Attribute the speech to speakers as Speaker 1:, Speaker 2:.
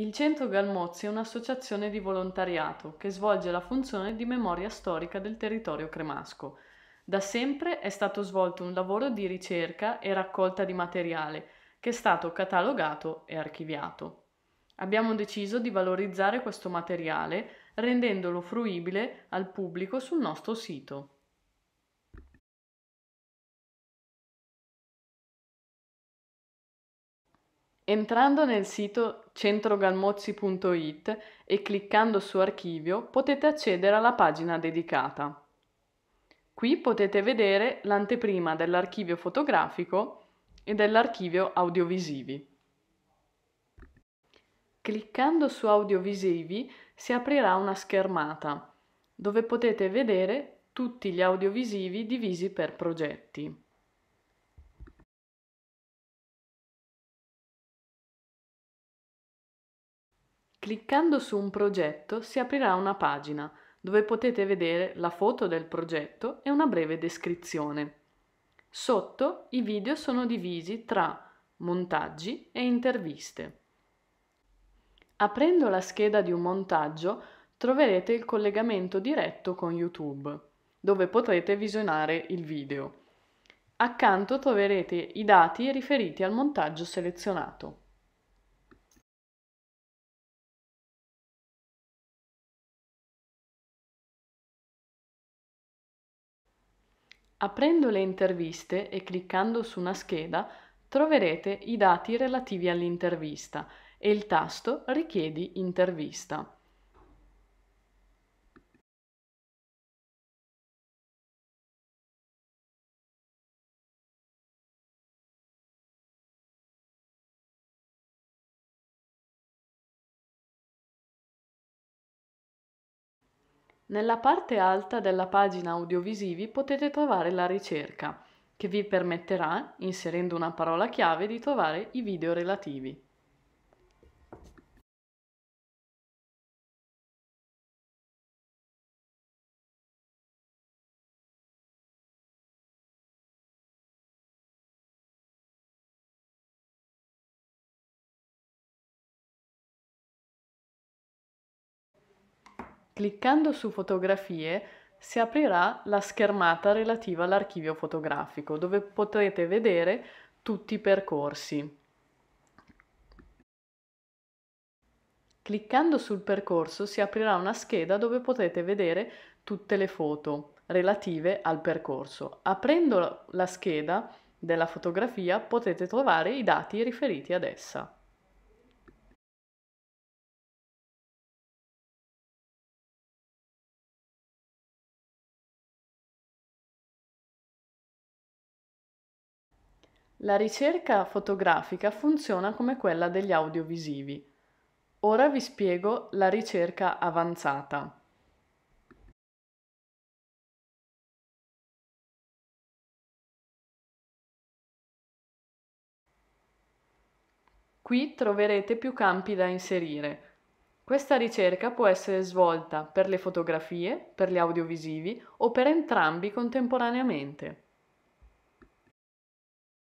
Speaker 1: Il Centro Galmozzi è un'associazione di volontariato che svolge la funzione di memoria storica del territorio cremasco. Da sempre è stato svolto un lavoro di ricerca e raccolta di materiale che è stato catalogato e archiviato. Abbiamo deciso di valorizzare questo materiale rendendolo fruibile al pubblico sul nostro sito. Entrando nel sito centrogalmozzi.it e cliccando su Archivio potete accedere alla pagina dedicata. Qui potete vedere l'anteprima dell'archivio fotografico e dell'archivio audiovisivi. Cliccando su Audiovisivi si aprirà una schermata dove potete vedere tutti gli audiovisivi divisi per progetti. Cliccando su un progetto si aprirà una pagina dove potete vedere la foto del progetto e una breve descrizione. Sotto i video sono divisi tra montaggi e interviste. Aprendo la scheda di un montaggio troverete il collegamento diretto con YouTube, dove potrete visionare il video. Accanto troverete i dati riferiti al montaggio selezionato. Aprendo le interviste e cliccando su una scheda troverete i dati relativi all'intervista e il tasto Richiedi intervista. Nella parte alta della pagina audiovisivi potete trovare la ricerca, che vi permetterà, inserendo una parola chiave, di trovare i video relativi. Cliccando su Fotografie si aprirà la schermata relativa all'archivio fotografico dove potrete vedere tutti i percorsi. Cliccando sul percorso si aprirà una scheda dove potrete vedere tutte le foto relative al percorso. Aprendo la scheda della fotografia potete trovare i dati riferiti ad essa. La ricerca fotografica funziona come quella degli audiovisivi. Ora vi spiego la ricerca avanzata. Qui troverete più campi da inserire. Questa ricerca può essere svolta per le fotografie, per gli audiovisivi o per entrambi contemporaneamente.